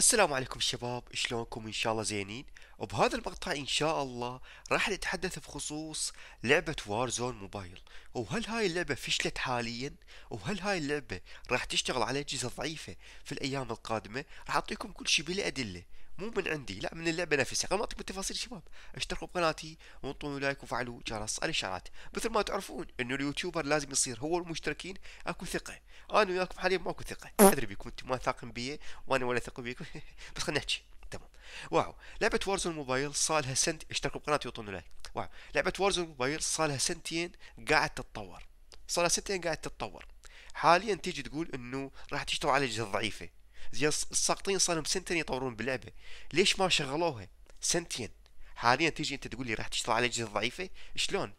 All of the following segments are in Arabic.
السلام عليكم شباب شلونكم ان شاء الله زينين وبهذا المقطع ان شاء الله راح نتحدث بخصوص لعبة وارزون موبايل وهل هاي اللعبة فشلت حاليا وهل هاي اللعبة راح تشتغل على اجهزة ضعيفة في الايام القادمة راح اعطيكم كل شيء بالادلة مو من عندي لا من اللعبه نفسها قبل ما اعطيكم التفاصيل شباب اشتركوا بقناتي وانطوني لايك وفعلوا جرس الاشعارات مثل ما تعرفون انه اليوتيوبر لازم يصير هو المشتركين اكو ثقه انا وياكم حاليا ماكو ثقه ادري بيكم انتم ما ثاقين بي وانا ولا ثق بيكم بس خلينا نحكي تمام واو لعبه وارزون موبايل صار لها سنت اشتركوا بقناتي وانطوني لايك واو لعبه وارزون موبايل صار لها سنتين قاعد تتطور صار لها سنتين قاعد تتطور حاليا تيجي تقول انه راح تشتغل على الاجهزه الضعيفه زين الساقطين صار لهم سنتين يطورون باللعبه ليش ما شغلوها سنتين حاليا تيجي انت تقول لي راح تشتغل على اجهزه ضعيفه شلون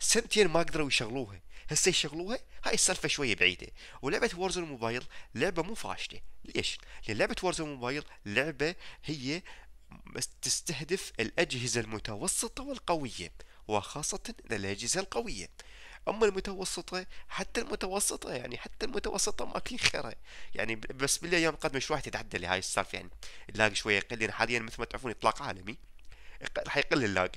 سنتين ما قدروا يشغلوها هسه يشغلوها هاي السالفه شويه بعيده ولعبه وارزون موبايل لعبه مو فاشله ليش لان لعبه وارزون موبايل لعبه هي تستهدف الاجهزه المتوسطه والقويه وخاصه الاجهزه القويه اما المتوسطه حتى المتوسطه يعني حتى المتوسطه ماكلين خيرها يعني بس بالايام قد مش واحد يتعدى لهاي السالفه يعني اللاج شويه يقل لان يعني حاليا مثل ما تعرفون اطلاق عالمي راح يقل اللاج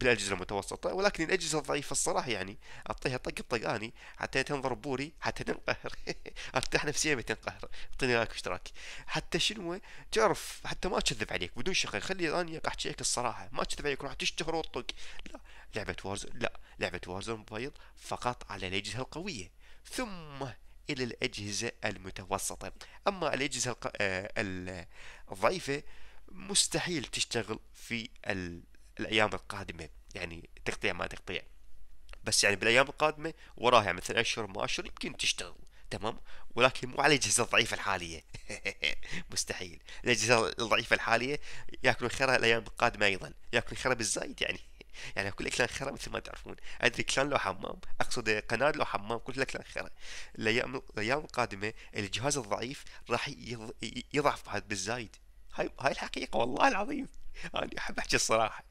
بالاجهزه المتوسطه ولكن الاجهزه الضعيفه الصراحه يعني اعطيها طق اني حتى تنظر بوري حتى تنقهر ارتاح نفسيا بتنقهر اعطيني لايك واشتراك حتى شنو تعرف حتى ما اكذب عليك بدون شغل خلي الان راح تشيك الصراحه ما اكذب عليك راح تشتهر وتطق لا لعبه وارزون لا لعبه وارزون مبيض فقط على الاجهزه القويه ثم الى الاجهزه المتوسطه اما الاجهزه آه، الضعيفه مستحيل تشتغل في الايام القادمه يعني تقطيع ما تقطيع بس يعني بالايام القادمه وراها يعني مثلا اشهر ما اشهر يمكن تشتغل تمام ولكن مو على الاجهزه الضعيفه الحاليه مستحيل الاجهزه الضعيفه الحاليه ياكلون خيرها الايام القادمه ايضا ياكلون خيرها بالزايد يعني يعني كل كلان خيره مثل ما تعرفون ادري كلان لو حمام اقصد قناه لو حمام كل كلان خيره الايام الايام القادمه الجهاز الضعيف راح يضعف بعد بالزايد هاي هاي الحقيقه والله العظيم انا احب احكي الصراحه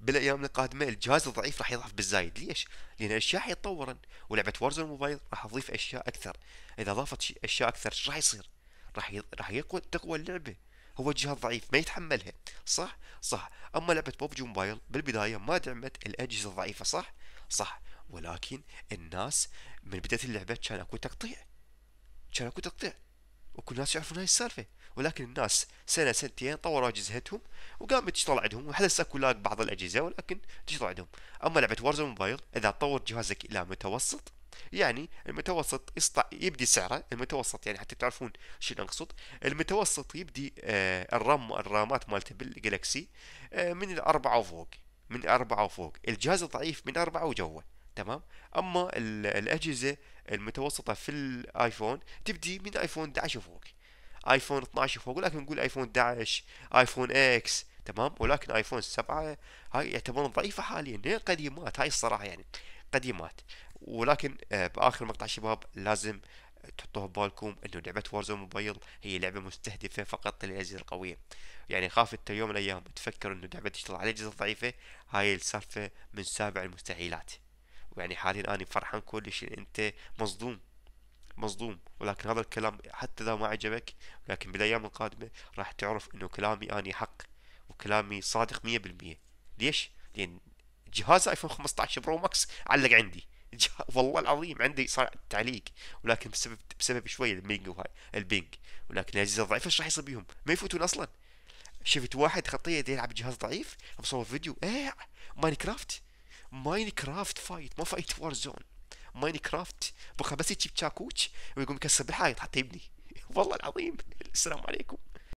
بالايام القادمه الجهاز الضعيف راح يضعف بالزايد ليش لان الاشياء حيتطورن ولعبه وارزون موبايل راح تضيف اشياء اكثر اذا ضافت اشياء اكثر ايش راح يصير راح ي... راح يقوى تقوى اللعبه هو الجهاز ضعيف ما يتحملها صح صح اما لعبه جو موبايل بالبدايه ما دعمت الاجهزه الضعيفه صح صح ولكن الناس من بدايه اللعبه كان اكو تقطيع كان اكو تقطيع وكل الناس يعرفون هاي السالفه ولكن الناس سنه سنتين طوروا اجهزتهم وقامت تشتغل عندهم وحدث اكو بعض الاجهزه ولكن تشتغل عندهم اما لعبه وارزون موبايل اذا تطور جهازك الى متوسط يعني المتوسط يسطع يبدي سعره المتوسط يعني حتى تعرفون شو اقصد المتوسط يبدي آه الرام الرامات مالته بالجلاكسي آه من الأربعة وفوق من أربعة وفوق الجهاز الضعيف من أربعة وجوه تمام اما الاجهزه المتوسطه في الايفون تبدي من ايفون 11 وفوق ايفون 12 وفوق ولكن نقول ايفون 11 ايفون اكس تمام ولكن ايفون 7 هاي يعتبرون ضعيفه حاليا قديمات هاي الصراحه يعني قديمات ولكن آه، باخر مقطع شباب لازم تحطوها ببالكم انه لعبه وارزون موبايل هي لعبه مستهدفه فقط للاجهزه القويه يعني خاف انت يوم من الايام تفكر انه لعبه تشتغل على الاجهزه الضعيفه هاي السالفه من سابع المستحيلات ويعني حاليا اني فرحان كل شيء أنت مصدوم مصدوم ولكن هذا الكلام حتى لو ما عجبك لكن بالأيام القادمة راح تعرف أنه كلامي اني حق وكلامي صادق 100% ليش؟ لأن جهاز ايفون 15 برو ماكس علق عندي والله العظيم عندي صار تعليق ولكن بسبب بسبب شويه البينج وهاي البينج ولكن الاجهزه الضعيفه ايش راح يصير بيهم؟ ما يفوتون اصلا شفت واحد خطيه يلعب جهاز ضعيف مصور فيديو ايه ماين كرافت ماينكرافت فايت ما فايت وار زون ماينكرافت كرافت بس يجيب تشاكوتش ويقوم يكسر بالحائط حتى يبني والله العظيم السلام عليكم